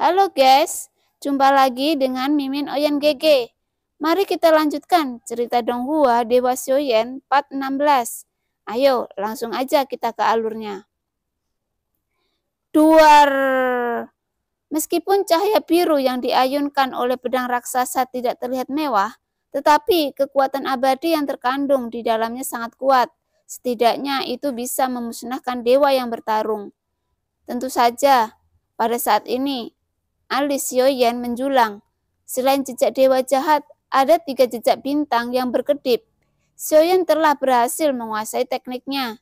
Halo guys, jumpa lagi dengan Mimin Oyen GG. Mari kita lanjutkan cerita Donghua Dewa Xioyen part Ayo, langsung aja kita ke alurnya. Duar. Meskipun cahaya biru yang diayunkan oleh pedang raksasa tidak terlihat mewah, tetapi kekuatan abadi yang terkandung di dalamnya sangat kuat. Setidaknya itu bisa memusnahkan dewa yang bertarung. Tentu saja, pada saat ini alis Yoyen menjulang. Selain jejak dewa jahat, ada tiga jejak bintang yang berkedip. Yoyen telah berhasil menguasai tekniknya.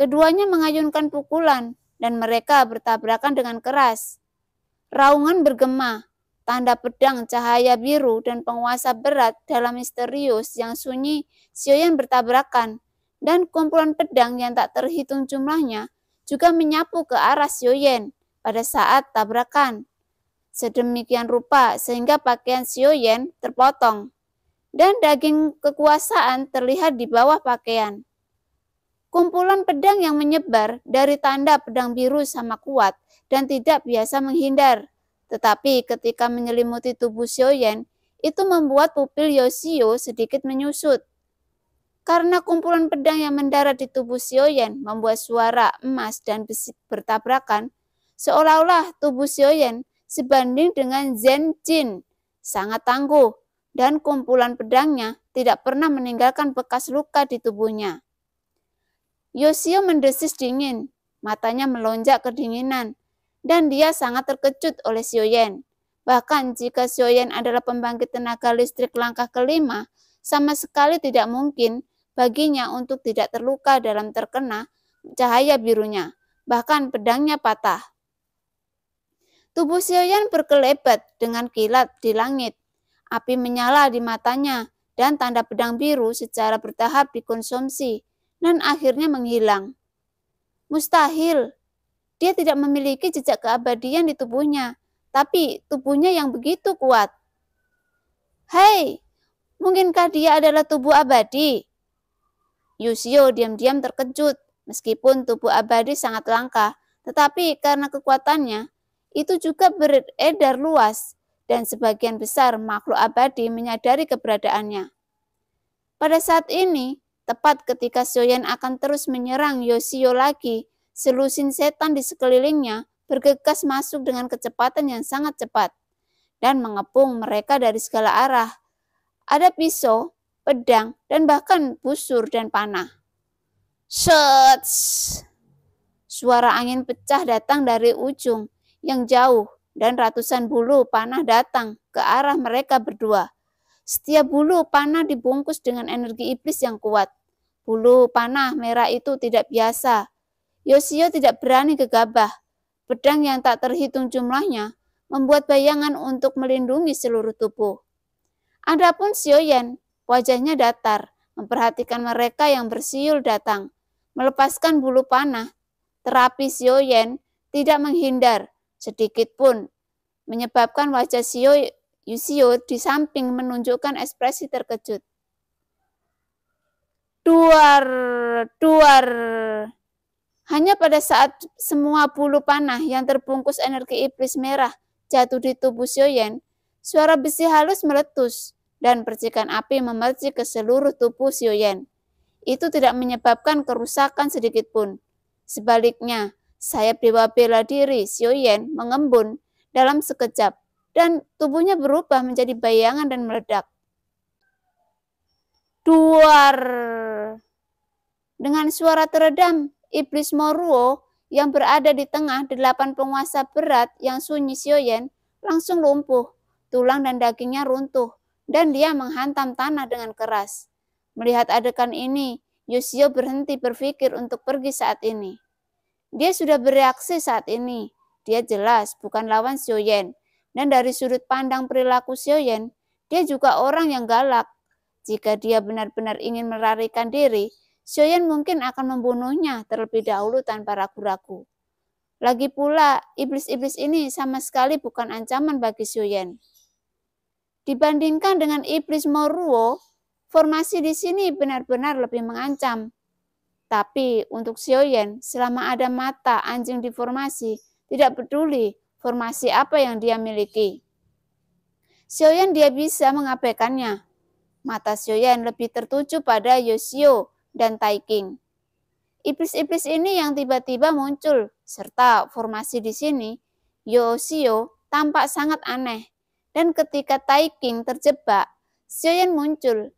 Keduanya mengayunkan pukulan dan mereka bertabrakan dengan keras. Raungan bergema, tanda pedang cahaya biru dan penguasa berat dalam misterius yang sunyi Yoyen bertabrakan dan kumpulan pedang yang tak terhitung jumlahnya juga menyapu ke arah Yoyen pada saat tabrakan sedemikian rupa sehingga pakaian Xioyen terpotong dan daging kekuasaan terlihat di bawah pakaian. Kumpulan pedang yang menyebar dari tanda pedang biru sama kuat dan tidak biasa menghindar. Tetapi ketika menyelimuti tubuh Xioyen, itu membuat pupil Yoshio sedikit menyusut. Karena kumpulan pedang yang mendarat di tubuh Xioyen membuat suara emas dan besi bertabrakan, seolah-olah tubuh Xioyen sebanding dengan Zen Jin, sangat tangguh, dan kumpulan pedangnya tidak pernah meninggalkan bekas luka di tubuhnya. Yoshio mendesis dingin, matanya melonjak kedinginan, dan dia sangat terkejut oleh Yan. Bahkan jika Yan adalah pembangkit tenaga listrik langkah kelima, sama sekali tidak mungkin baginya untuk tidak terluka dalam terkena cahaya birunya. Bahkan pedangnya patah. Tubuh Sirian berkelebat dengan kilat di langit. Api menyala di matanya dan tanda pedang biru secara bertahap dikonsumsi dan akhirnya menghilang. Mustahil, dia tidak memiliki jejak keabadian di tubuhnya, tapi tubuhnya yang begitu kuat. Hei, mungkinkah dia adalah tubuh abadi? Yusio diam-diam terkejut, meskipun tubuh abadi sangat langka, tetapi karena kekuatannya, itu juga beredar luas dan sebagian besar makhluk abadi menyadari keberadaannya. Pada saat ini, tepat ketika Soyan akan terus menyerang Yoshio lagi, selusin setan di sekelilingnya bergegas masuk dengan kecepatan yang sangat cepat dan mengepung mereka dari segala arah. Ada pisau, pedang, dan bahkan busur dan panah. Shots! Suara angin pecah datang dari ujung yang jauh dan ratusan bulu panah datang ke arah mereka berdua. Setiap bulu panah dibungkus dengan energi iblis yang kuat. Bulu panah merah itu tidak biasa. Yosio tidak berani gegabah. Pedang yang tak terhitung jumlahnya membuat bayangan untuk melindungi seluruh tubuh. Adapun Xioyen, wajahnya datar, memperhatikan mereka yang bersiul datang. Melepaskan bulu panah, terapi Xioyen tidak menghindar, sedikit pun, menyebabkan wajah Sio Yusio di samping menunjukkan ekspresi terkejut. Duar, duar. Hanya pada saat semua bulu panah yang terbungkus energi iblis merah jatuh di tubuh Sioyen, suara besi halus meletus dan percikan api memercik ke seluruh tubuh Sioyen. Itu tidak menyebabkan kerusakan sedikit pun. Sebaliknya, Sayap dewa bela diri, Xiu Yan, mengembun dalam sekejap, dan tubuhnya berubah menjadi bayangan dan meledak. Duar! Dengan suara teredam, iblis Moruo yang berada di tengah delapan penguasa berat yang sunyi Yan langsung lumpuh, tulang dan dagingnya runtuh, dan dia menghantam tanah dengan keras. Melihat adegan ini, Yusio berhenti berpikir untuk pergi saat ini. Dia sudah bereaksi saat ini. Dia jelas bukan lawan Xiao Yan. Dan dari sudut pandang perilaku Xiao Yan, dia juga orang yang galak. Jika dia benar-benar ingin melarikan diri, Xiao Yan mungkin akan membunuhnya terlebih dahulu tanpa ragu-ragu. Lagi pula, iblis-iblis ini sama sekali bukan ancaman bagi Xiao Yan. Dibandingkan dengan iblis Moruo, formasi di sini benar-benar lebih mengancam. Tapi untuk Xioyen, selama ada mata anjing di formasi, tidak peduli formasi apa yang dia miliki. Xioyen dia bisa mengabaikannya. Mata Xioyen lebih tertuju pada Yoshio dan Taiking. Iblis-iblis ini yang tiba-tiba muncul, serta formasi di sini, Yoshio tampak sangat aneh. Dan ketika Taiking terjebak, Xioyen muncul.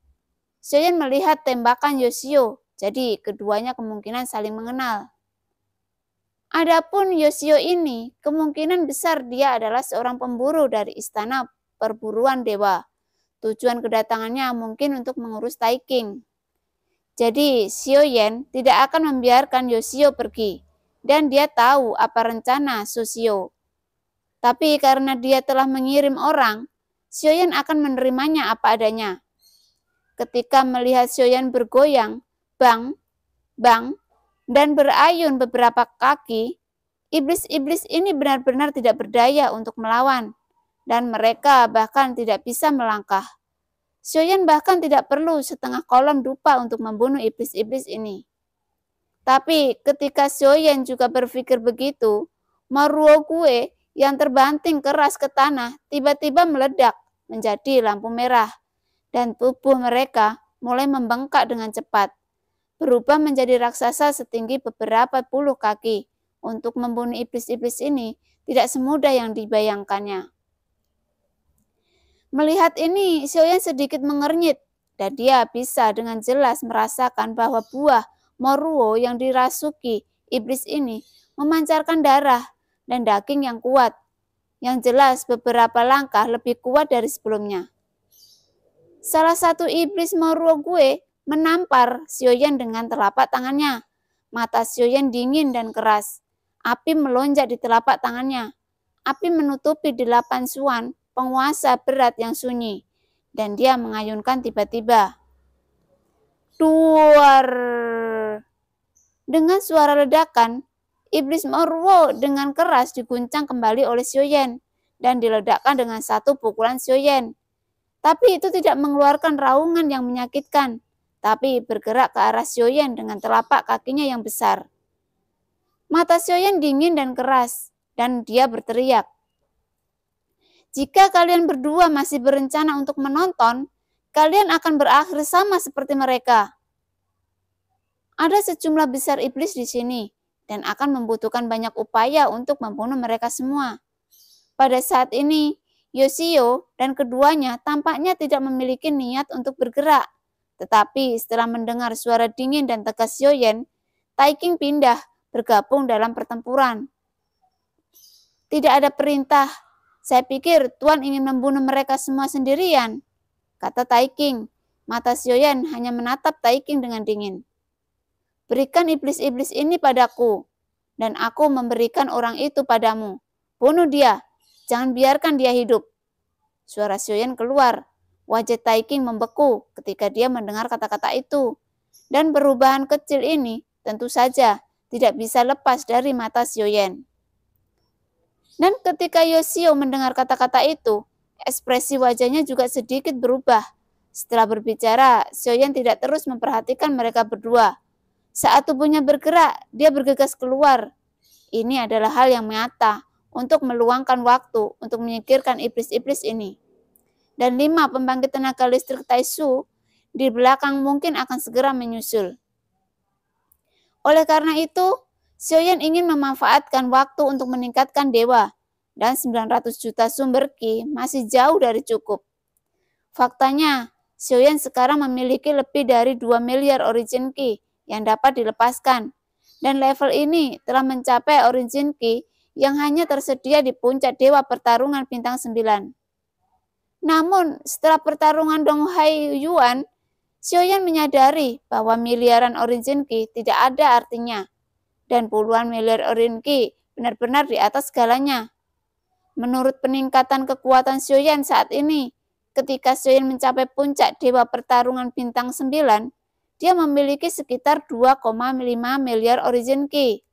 Xioyen melihat tembakan Yoshio jadi keduanya kemungkinan saling mengenal. Adapun Yosio ini kemungkinan besar dia adalah seorang pemburu dari istana perburuan dewa. Tujuan kedatangannya mungkin untuk mengurus Taiking. Jadi Yen tidak akan membiarkan Yosio pergi dan dia tahu apa rencana Susio. Tapi karena dia telah mengirim orang, Yen akan menerimanya apa adanya. Ketika melihat Yen bergoyang, bang, bang, dan berayun beberapa kaki, iblis-iblis ini benar-benar tidak berdaya untuk melawan, dan mereka bahkan tidak bisa melangkah. Shoyan bahkan tidak perlu setengah kolom dupa untuk membunuh iblis-iblis ini. Tapi ketika Shoyan juga berpikir begitu, Maruo Gue yang terbanting keras ke tanah tiba-tiba meledak menjadi lampu merah dan tubuh mereka mulai membengkak dengan cepat berubah menjadi raksasa setinggi beberapa puluh kaki. Untuk membunuh iblis-iblis ini tidak semudah yang dibayangkannya. Melihat ini, Xiaoyan sedikit mengernyit dan dia bisa dengan jelas merasakan bahwa buah moruo yang dirasuki iblis ini memancarkan darah dan daging yang kuat, yang jelas beberapa langkah lebih kuat dari sebelumnya. Salah satu iblis moruo gue menampar Xiaoyan dengan telapak tangannya. Mata Xiaoyan dingin dan keras. Api melonjak di telapak tangannya. Api menutupi delapan suan, penguasa berat yang sunyi. Dan dia mengayunkan tiba-tiba. Duar! Dengan suara ledakan, iblis Morwo dengan keras diguncang kembali oleh Xiaoyan dan diledakkan dengan satu pukulan Xiaoyan. Tapi itu tidak mengeluarkan raungan yang menyakitkan tapi bergerak ke arah Xioyan dengan telapak kakinya yang besar. Mata Xioyan dingin dan keras, dan dia berteriak. Jika kalian berdua masih berencana untuk menonton, kalian akan berakhir sama seperti mereka. Ada sejumlah besar iblis di sini, dan akan membutuhkan banyak upaya untuk membunuh mereka semua. Pada saat ini, Yoshio dan keduanya tampaknya tidak memiliki niat untuk bergerak tetapi setelah mendengar suara dingin dan tegas Yoyen, Taiking pindah bergabung dalam pertempuran. Tidak ada perintah. Saya pikir Tuan ingin membunuh mereka semua sendirian, kata Taiking. Mata Sioyan hanya menatap Taiking dengan dingin. Berikan iblis-iblis ini padaku, dan aku memberikan orang itu padamu. Bunuh dia, jangan biarkan dia hidup. Suara Sioyan keluar, Wajah Taiking membeku ketika dia mendengar kata-kata itu. Dan perubahan kecil ini tentu saja tidak bisa lepas dari mata Xioyen. Dan ketika Yosio mendengar kata-kata itu, ekspresi wajahnya juga sedikit berubah. Setelah berbicara, Xioyen tidak terus memperhatikan mereka berdua. Saat tubuhnya bergerak, dia bergegas keluar. Ini adalah hal yang nyata untuk meluangkan waktu untuk menyingkirkan iblis-iblis ini dan lima pembangkit tenaga listrik Taisu di belakang mungkin akan segera menyusul. Oleh karena itu, Xiaoyan ingin memanfaatkan waktu untuk meningkatkan dewa dan 900 juta sumber Qi masih jauh dari cukup. Faktanya, Xiaoyan sekarang memiliki lebih dari 2 miliar origin Qi yang dapat dilepaskan. Dan level ini telah mencapai origin Qi yang hanya tersedia di puncak Dewa Pertarungan Bintang 9. Namun, setelah pertarungan Donghai Yuan, Yan menyadari bahwa miliaran Ki tidak ada artinya, dan puluhan miliar Ki benar-benar di atas segalanya. Menurut peningkatan kekuatan Xiao Yan saat ini, ketika Xiao Yan mencapai puncak Dewa Pertarungan Bintang 9, dia memiliki sekitar 2,5 miliar origin key.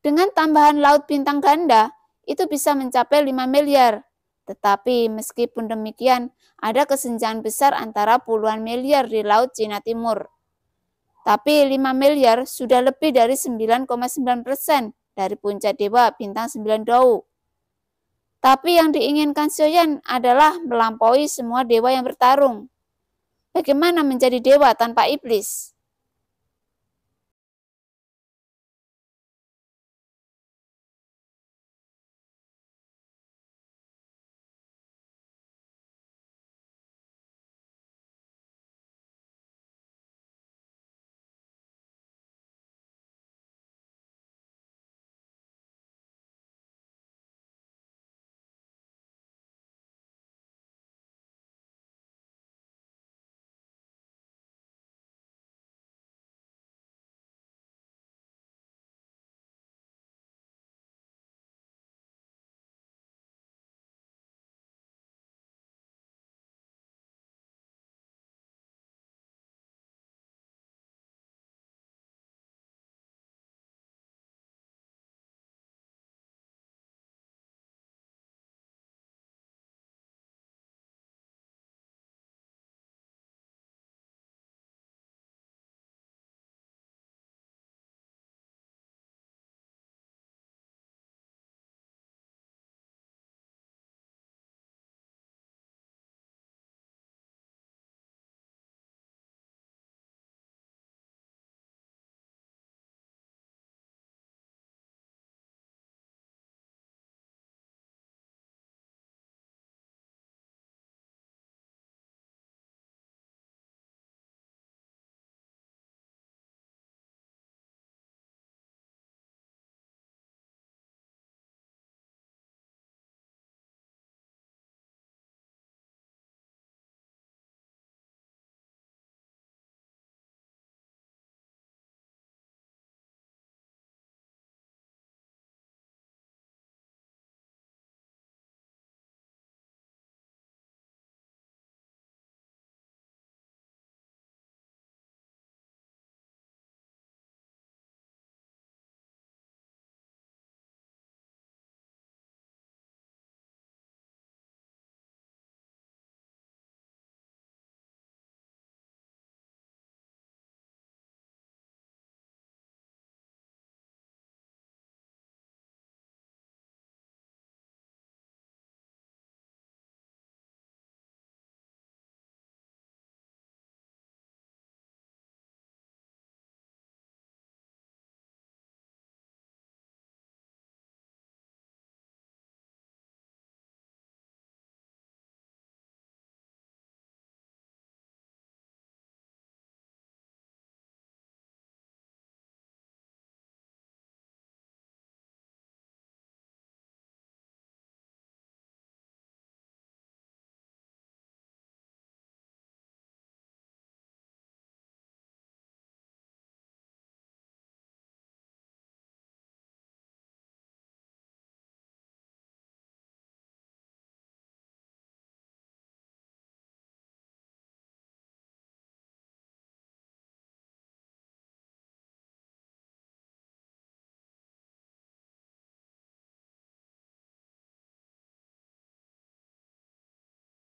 Dengan tambahan laut bintang ganda, itu bisa mencapai 5 miliar. Tetapi meskipun demikian, ada kesenjangan besar antara puluhan miliar di Laut Cina Timur. Tapi 5 miliar sudah lebih dari 9,9 persen dari puncak dewa bintang 9 Dau. Tapi yang diinginkan Xiaoyan adalah melampaui semua dewa yang bertarung. Bagaimana menjadi dewa tanpa iblis?